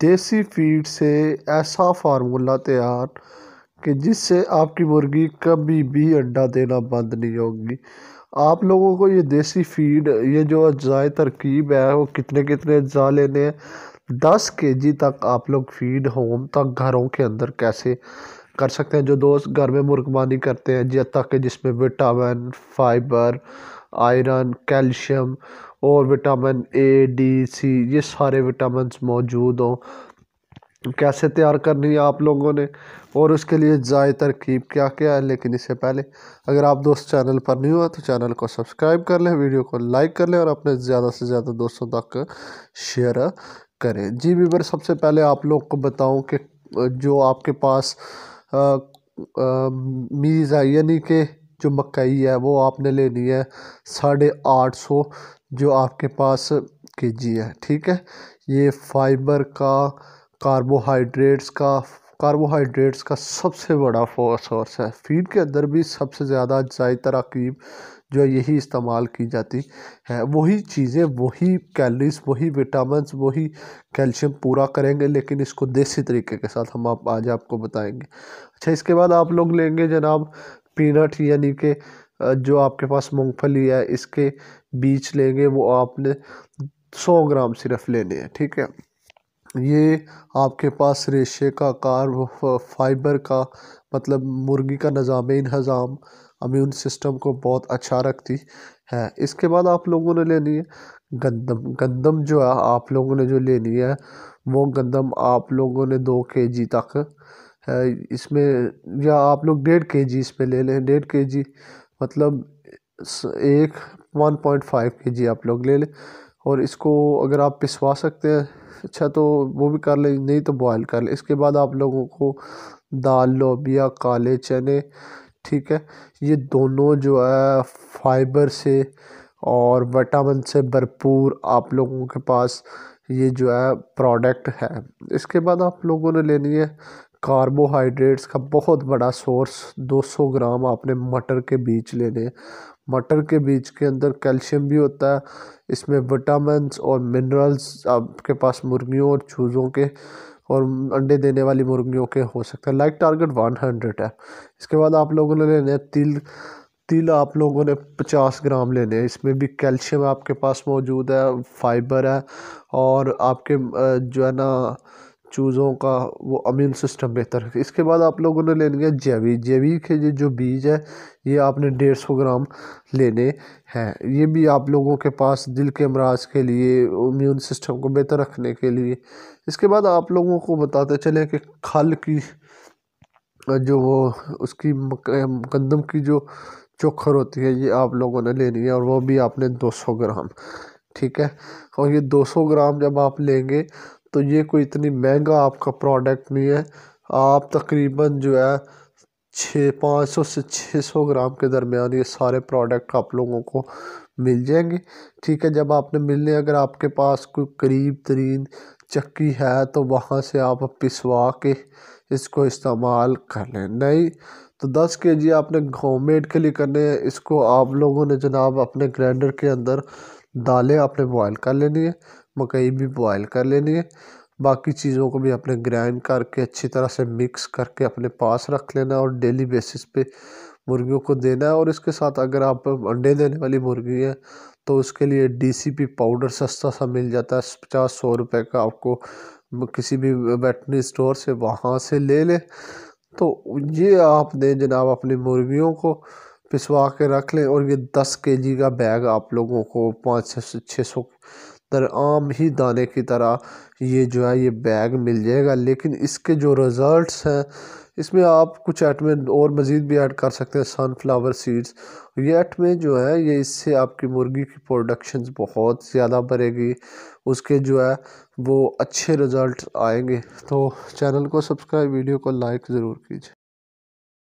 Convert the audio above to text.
देसी फीड से ऐसा फार्मूला तैयार कि जिससे आपकी मुर्गी कभी भी अंडा देना बंद नहीं होगी आप लोगों को ये देसी फीड ये जो अज्जाए तरकीब है वो कितने कितने अज्जा लेने हैं दस के जी तक आप लोग फीड होम तक घरों के अंदर कैसे कर सकते हैं जो दोस्त घर में मुर्गबानी करते हैं जब तक जिसमें विटामिन फाइबर आयरन कैल्शियम और विटामिन ए डी सी ये सारे विटामिन मौजूद हों कैसे तैयार करनी है आप लोगों ने और उसके लिए ज़ाय तरकीब क्या क्या है लेकिन इससे पहले अगर आप दोस्त चैनल पर नहीं हुआ तो चैनल को सब्सक्राइब कर लें वीडियो को लाइक कर लें और अपने ज़्यादा से ज़्यादा दोस्तों तक शेयर करें जी वीवर सबसे पहले आप लोग को बताऊं कि जो आपके पास मीज़ है यानी कि जो मकई है वो आपने लेनी है साढ़े आठ सौ जो आपके पास के जी है ठीक है ये फाइबर का कार्बोहाइड्रेट्स का कार्बोहाइड्रेट्स का सबसे बड़ा सोर्स है फीड के अंदर भी सबसे ज़्यादा जाए तरकीब जो यही इस्तेमाल की जाती है वही चीज़ें वही कैलरीज वही विटामिन वही कैल्शियम पूरा करेंगे लेकिन इसको देसी तरीके के साथ हम आप आज आपको बताएंगे अच्छा इसके बाद आप लोग लेंगे जनाब पीनट यानी कि जो आपके पास मूंगफली है इसके बीज लेंगे वो आपने सौ ग्राम सिर्फ लेने हैं ठीक है ये आपके पास रेशे का कार फाइबर का मतलब मुर्गी का निज़ाम हज़ाम अम्यून सिस्टम को बहुत अच्छा रखती है इसके बाद आप लोगों ने लेनी है गंदम गंदम जो है आप लोगों ने जो लेनी है वो गंदम आप लोगों ने दो के जी तक इसमें या आप लोग डेढ़ के जी इस पर ले लें डेढ़ के जी मतलब एक वन पॉइंट फाइव के जी आप लोग ले लें और इसको अगर आप पिसवा सकते हैं अच्छा तो वो भी कर लें नहीं तो बॉयल कर लें इसके बाद आप लोगों को दाल लोबिया काले चने ठीक है ये दोनों जो है फाइबर से और विटामिन से भरपूर आप लोगों के पास ये जो है प्रोडक्ट है इसके बाद आप लोगों ने लेनी है कार्बोहाइड्रेट्स का बहुत बड़ा सोर्स 200 ग्राम आपने मटर के बीज लेने मटर के बीज के अंदर कैल्शियम भी होता है इसमें विटामिनस और मिनरल्स आपके पास मुर्गियों और चूज़ों के और अंडे देने वाली मुर्गियों के हो सकता है लाइक टारगेट वन हंड्रेड है इसके बाद आप लोगों ने लेने तिल तिल आप लोगों ने पचास ग्राम लेने इसमें भी कैल्शियम आपके पास मौजूद है फाइबर है और आपके जो है ना चूज़ों का वो अम्यून सिस्टम बेहतर है इसके बाद आप लोगों ने लेने है जैवी जैवी के ये जो बीज है ये आपने डेढ़ सौ ग्राम लेने हैं ये भी आप लोगों के पास दिल के अमराज के लिए इम्यून सिस्टम को बेहतर रखने के लिए इसके बाद आप लोगों को बताते चले कि खल की जो वो उसकी गंदम की जो चोखर होती है ये आप लोगों ने लेनी है और वो भी आपने 200 ग्राम ठीक है और ये 200 ग्राम जब आप लेंगे तो ये कोई इतनी महंगा आपका प्रोडक्ट नहीं है आप तकरीबन जो है छः पाँच सौ से छः सौ ग्राम के दरमियान ये सारे प्रोडक्ट आप लोगों को मिल जाएंगे ठीक है जब आपने मिलने अगर आपके पास कोई करीब तरीन चक्की है तो वहाँ से आप पिसवा के इसको इस्तेमाल कर लें नहीं तो दस के जी आपने होममेड के लिए करने हैं इसको आप लोगों ने जनाब अपने ग्राइंडर के अंदर दालें आपने बॉयल कर लेनी है मकई भी बॉयल कर लेनी है बाकी चीज़ों को भी अपने ग्राइंड करके अच्छी तरह से मिक्स करके अपने पास रख लेना और डेली बेसिस पे मुर्गियों को देना है और इसके साथ अगर आप अंडे देने वाली मुर्गी है तो उसके लिए डीसीपी पाउडर सस्ता सा मिल जाता है पचास सौ रुपए का आपको किसी भी वेटनरी स्टोर से वहाँ से ले लें तो ये आप दें जनाब अपनी मुर्गियों को पिसवा के रख लें और ये दस के जी का बैग आप लोगों को पाँच से छः सौ पर आम ही दाने की तरह ये जो है ये बैग मिल जाएगा लेकिन इसके जो रिज़ल्ट्स हैं इसमें आप कुछ आइटमें और मज़ीद भी ऐड कर सकते हैं सनफ्लावर सीड्स ये आइटमें जो है ये इससे आपकी मुर्गी की प्रोडक्शन बहुत ज़्यादा बढ़ेगी उसके जो है वो अच्छे रिज़ल्ट आएंगे तो चैनल को सब्सक्राइब वीडियो को लाइक ज़रूर कीजिए